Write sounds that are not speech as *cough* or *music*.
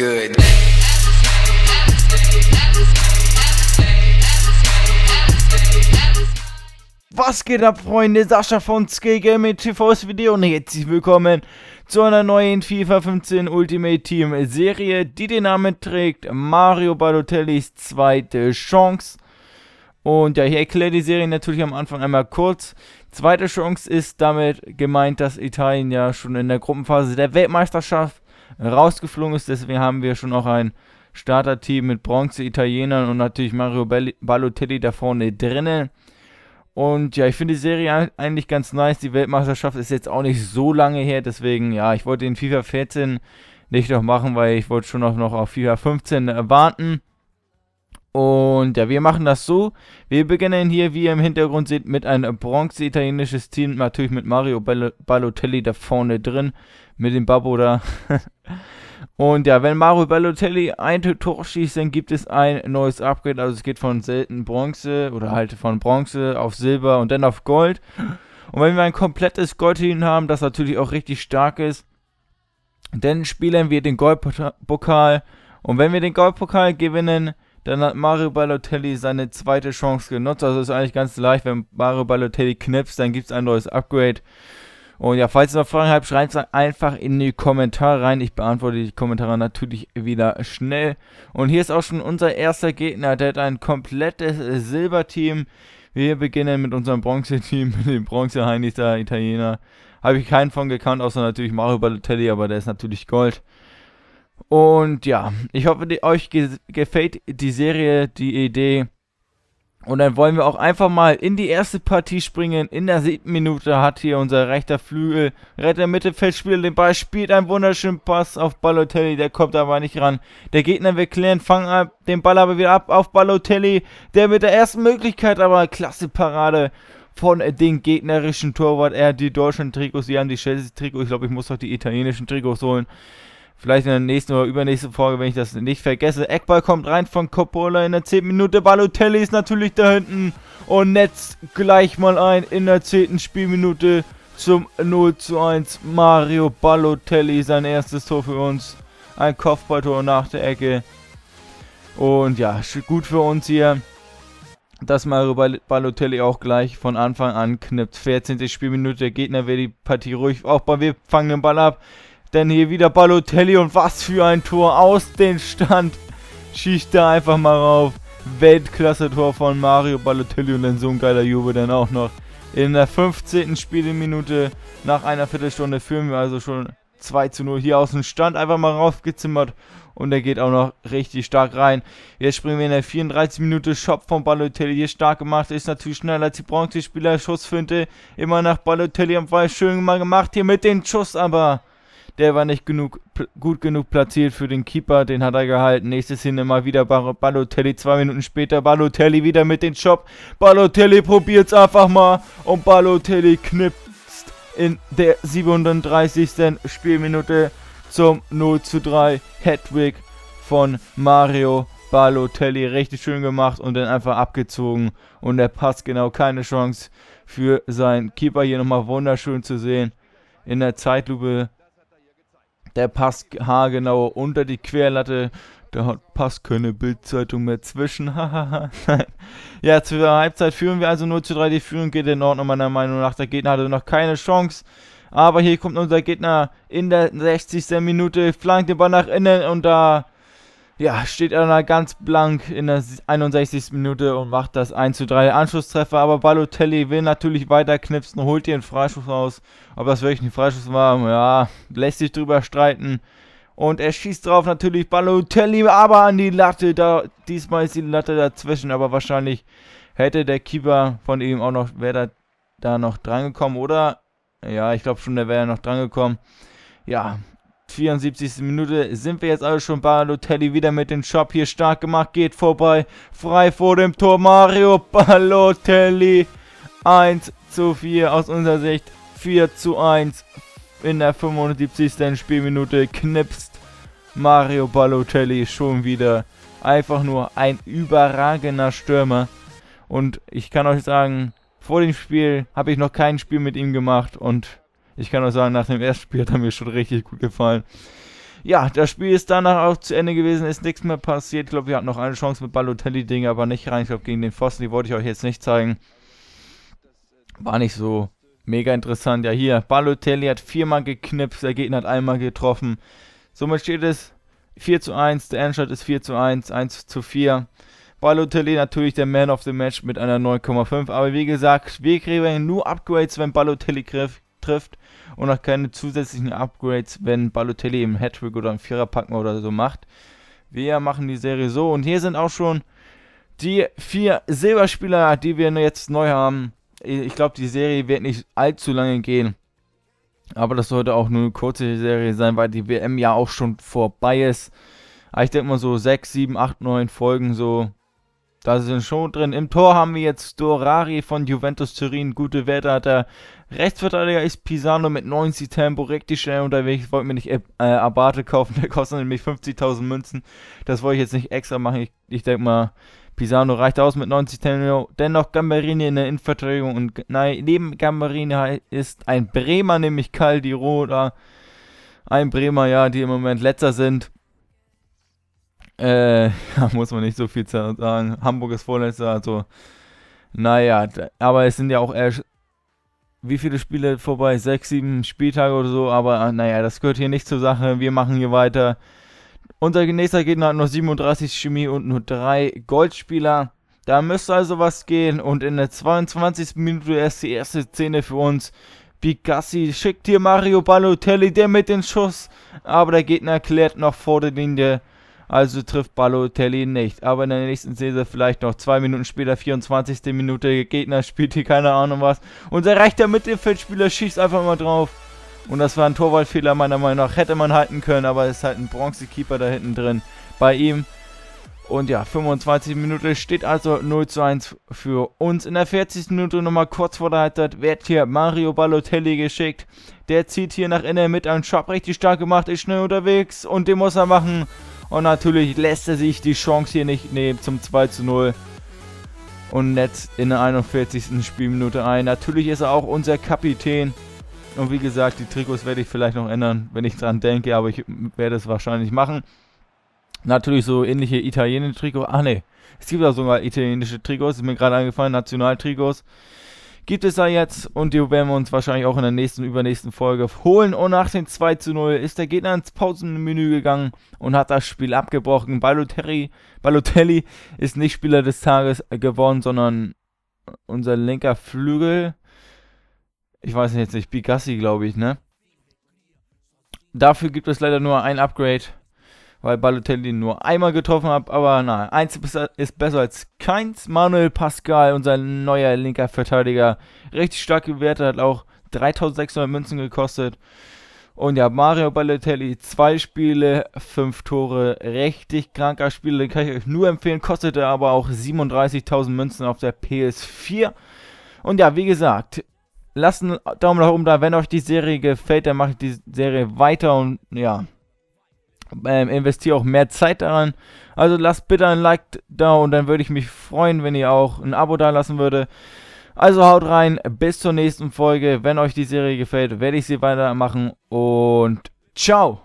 good. Was geht ab, Freunde? Sascha von mit TVs Video und herzlich willkommen zu einer neuen FIFA 15 Ultimate Team Serie, die den Namen trägt Mario Balotellis zweite Chance. Und ja, ich erkläre die Serie natürlich am Anfang einmal kurz. Zweite Chance ist damit gemeint, dass Italien ja schon in der Gruppenphase der Weltmeisterschaft rausgeflogen ist. Deswegen haben wir schon auch ein Starterteam mit Bronze-Italienern und natürlich Mario Balotelli da vorne drinnen. Und ja, ich finde die Serie eigentlich ganz nice. Die Weltmeisterschaft ist jetzt auch nicht so lange her, deswegen, ja, ich wollte den FIFA 14 nicht noch machen, weil ich wollte schon auch noch auf FIFA 15 warten. Und ja, wir machen das so. Wir beginnen hier, wie ihr im Hintergrund seht, mit einem bronze-italienisches Team. Natürlich mit Mario Balotelli da vorne drin. Mit dem Babbo da. *laughs* Und ja, wenn Mario Balotelli ein Tor schießt, dann gibt es ein neues Upgrade. Also es geht von selten Bronze oder halt von Bronze auf Silber und dann auf Gold. Und wenn wir ein komplettes Goldteam haben, das natürlich auch richtig stark ist, dann spielen wir den Goldpokal. Und wenn wir den Goldpokal gewinnen, dann hat Mario Balotelli seine zweite Chance genutzt. Also ist eigentlich ganz leicht, wenn Mario Balotelli knipst, dann gibt es ein neues Upgrade. Und ja, falls ihr noch Fragen habt, schreibt es einfach in die Kommentare rein. Ich beantworte die Kommentare natürlich wieder schnell. Und hier ist auch schon unser erster Gegner. Der hat ein komplettes Silberteam. Wir beginnen mit unserem Bronze-Team, mit dem Bronze-Heinis, der Italiener. Habe ich keinen von gekannt, außer natürlich Mario Balotelli, aber der ist natürlich Gold. Und ja, ich hoffe, die, euch ge gefällt die Serie, die Idee. Und dann wollen wir auch einfach mal in die erste Partie springen. In der siebten Minute hat hier unser rechter Flügel, rechter Mittelfeldspieler den Ball, spielt einen wunderschönen Pass auf Balotelli, der kommt aber nicht ran. Der Gegner will klären, fangen ab, den Ball aber wieder ab auf Balotelli, der mit der ersten Möglichkeit aber klasse Parade von den gegnerischen Torwart. Er hat die deutschen Trikots, die haben die Chelsea Trikots. Ich glaube, ich muss doch die italienischen Trikots holen. Vielleicht in der nächsten oder übernächsten Folge, wenn ich das nicht vergesse. Eckball kommt rein von Coppola in der 10. Minute. Balotelli ist natürlich da hinten. Und netzt gleich mal ein in der 10. Spielminute zum 0 zu 1. Mario Balotelli, sein erstes Tor für uns. Ein Kopfballtor nach der Ecke. Und ja, gut für uns hier, dass Mario Balotelli auch gleich von Anfang an knippt. 14. Spielminute, der Gegner will die Partie ruhig aufbauen. Wir fangen den Ball ab. Denn hier wieder Balotelli und was für ein Tor aus dem Stand. Schießt da einfach mal rauf. Weltklasse-Tor von Mario Balotelli und dann so ein geiler Jubel dann auch noch. In der 15. Spielminute nach einer Viertelstunde führen wir also schon 2 zu 0 hier aus dem Stand einfach mal raufgezimmert und er geht auch noch richtig stark rein. Jetzt springen wir in der 34 Minute Shop von Balotelli hier stark gemacht, ist natürlich schneller als die Bronze-Spieler, Schussfinte immer nach Balotelli am Fall. schön mal gemacht hier mit den Schuss aber der war nicht genug, gut genug platziert für den Keeper, den hat er gehalten. Nächstes hin immer wieder Balotelli, zwei Minuten später Balotelli wieder mit den Chop. Balotelli probiert's einfach mal und Balotelli knipst in der 37. Spielminute zum 0 zu 3 Hedwig von Mario Balotelli richtig schön gemacht und dann einfach abgezogen. Und der passt genau keine Chance für seinen Keeper. Hier nochmal wunderschön zu sehen. In der Zeitlupe der passt haargenau unter die Querlatte. Da passt keine Bildzeitung mehr zwischen. *laughs* ja, zur Halbzeit führen wir also 0 zu 3. Die Führung geht in Ordnung, meiner Meinung nach. Der Gegner hatte noch keine Chance. Aber hier kommt unser Gegner in der 60. Minute, flankt den Ball nach innen und da ja, steht er da ganz blank in der 61. Minute und macht das 1 zu 3 Anschlusstreffer. Aber Balotelli will natürlich weiter knipsen, holt hier einen Freischuss raus. Ob das wirklich ein Freischuss war, ja, lässt sich drüber streiten. Und er schießt drauf natürlich Balotelli, aber an die Latte. Da, diesmal ist die Latte dazwischen, aber wahrscheinlich hätte der Keeper von ihm auch noch, wäre da, da noch drangekommen, oder? Ja, ich glaube schon, der wäre ja noch drangekommen. Ja, 74. Minute sind wir jetzt alle schon. Balotelli wieder mit dem Shop hier stark gemacht. Geht vorbei. Frei vor dem Tor Mario Balotelli. 1 zu 4 aus unserer Sicht. 4 zu 1 in der 75. Spielminute knipst Mario Balotelli schon wieder. Einfach nur ein überragender Stürmer. Und ich kann euch sagen, vor dem Spiel habe ich noch kein Spiel mit ihm gemacht und ich kann nur sagen, nach dem ersten Spiel hat er mir schon richtig gut gefallen. Ja, das Spiel ist danach auch zu Ende gewesen, ist nichts mehr passiert. Ich glaube, wir hatten noch eine Chance mit Balotelli, Ding aber nicht rein. Ich glaube, gegen den Pfosten, die wollte ich euch jetzt nicht zeigen. War nicht so mega interessant. Ja, hier, Balotelli hat viermal geknipst, der Gegner hat einmal getroffen. Somit steht es 4 zu 1, der Endstand ist 4 zu 1, 1 zu 4. Balotelli natürlich der Man of the Match mit einer 9,5. Aber wie gesagt, wir kriegen nur Upgrades, wenn Balotelli griff, trifft und auch keine zusätzlichen Upgrades, wenn Balotelli im Hattrick oder im Viererpacken oder so macht. Wir machen die Serie so und hier sind auch schon die vier Silberspieler, die wir jetzt neu haben. Ich glaube, die Serie wird nicht allzu lange gehen. Aber das sollte auch nur eine kurze Serie sein, weil die WM ja auch schon vorbei ist. Aber ah, ich denke mal so 6, 7, 8, 9 Folgen so da sind schon drin. Im Tor haben wir jetzt Dorari von Juventus Turin. Gute Werte hat er. Rechtsverteidiger ist Pisano mit 90 Tempo. Richtig schnell unterwegs. wollte mir nicht äh, Abate kaufen. Der kostet nämlich 50.000 Münzen. Das wollte ich jetzt nicht extra machen. Ich, ich denke mal, Pisano reicht aus mit 90 Tempo. Dennoch Gamberini in der Innenverteidigung. Und nein, neben Gamberini ist ein Bremer, nämlich Caldi Roda. Ein Bremer, ja, die im Moment letzter sind. Äh, ja, *laughs* muss man nicht so viel sagen. Hamburg ist Vorletzter, also naja, aber es sind ja auch erst wie viele Spiele vorbei? Sechs, sieben Spieltage oder so, aber äh, naja, das gehört hier nicht zur Sache. Wir machen hier weiter. Unser nächster Gegner hat noch 37 Chemie und nur drei Goldspieler. Da müsste also was gehen und in der 22. Minute erst die erste Szene für uns. Pigassi schickt hier Mario Balotelli, der mit dem Schuss, aber der Gegner klärt noch vor der Linie also trifft Balotelli nicht. Aber in der nächsten Saison vielleicht noch zwei Minuten später, 24. Minute, Gegner spielt hier keine Ahnung was. Unser rechter Mittelfeldspieler schießt einfach mal drauf. Und das war ein Torwaldfehler meiner Meinung nach. Hätte man halten können, aber es ist halt ein Bronzekeeper da hinten drin bei ihm. Und ja, 25 Minuten steht also 0 zu 1 für uns. In der 40. Minute nochmal kurz vor der Halbzeit wird hier Mario Balotelli geschickt. Der zieht hier nach innen mit einem Shop richtig stark gemacht, ist schnell unterwegs und den muss er machen. Und natürlich lässt er sich die Chance hier nicht nehmen zum 2 zu 0. Und netzt in der 41. Spielminute ein. Natürlich ist er auch unser Kapitän. Und wie gesagt, die Trikots werde ich vielleicht noch ändern, wenn ich dran denke, aber ich werde es wahrscheinlich machen. Natürlich so ähnliche italienische Trikots. Ach ne, es gibt auch sogar italienische Trikots, ist mir gerade eingefallen, Nationaltrikots gibt es da jetzt und die werden wir uns wahrscheinlich auch in der nächsten, übernächsten Folge holen. Und nach dem 2 zu 0 ist der Gegner ins Pausenmenü gegangen und hat das Spiel abgebrochen. Balotelli, Balotelli ist nicht Spieler des Tages geworden, sondern unser linker Flügel. Ich weiß jetzt nicht, Bigassi, glaube ich, ne? Dafür gibt es leider nur ein Upgrade weil Balotelli nur einmal getroffen hat. Aber nein, eins ist besser als keins. Manuel Pascal, unser neuer linker Verteidiger, richtig stark gewertet, hat auch 3600 Münzen gekostet. Und ja, Mario Balotelli, zwei Spiele, fünf Tore, richtig kranker Spieler, kann ich euch nur empfehlen, kostete aber auch 37.000 Münzen auf der PS4. Und ja, wie gesagt, lasst einen Daumen nach oben da, wenn euch die Serie gefällt, dann mache ich die Serie weiter und ja, ähm, investiere auch mehr Zeit daran. Also lasst bitte ein Like da und dann würde ich mich freuen, wenn ihr auch ein Abo da lassen würde. Also haut rein, bis zur nächsten Folge. Wenn euch die Serie gefällt, werde ich sie weitermachen und ciao!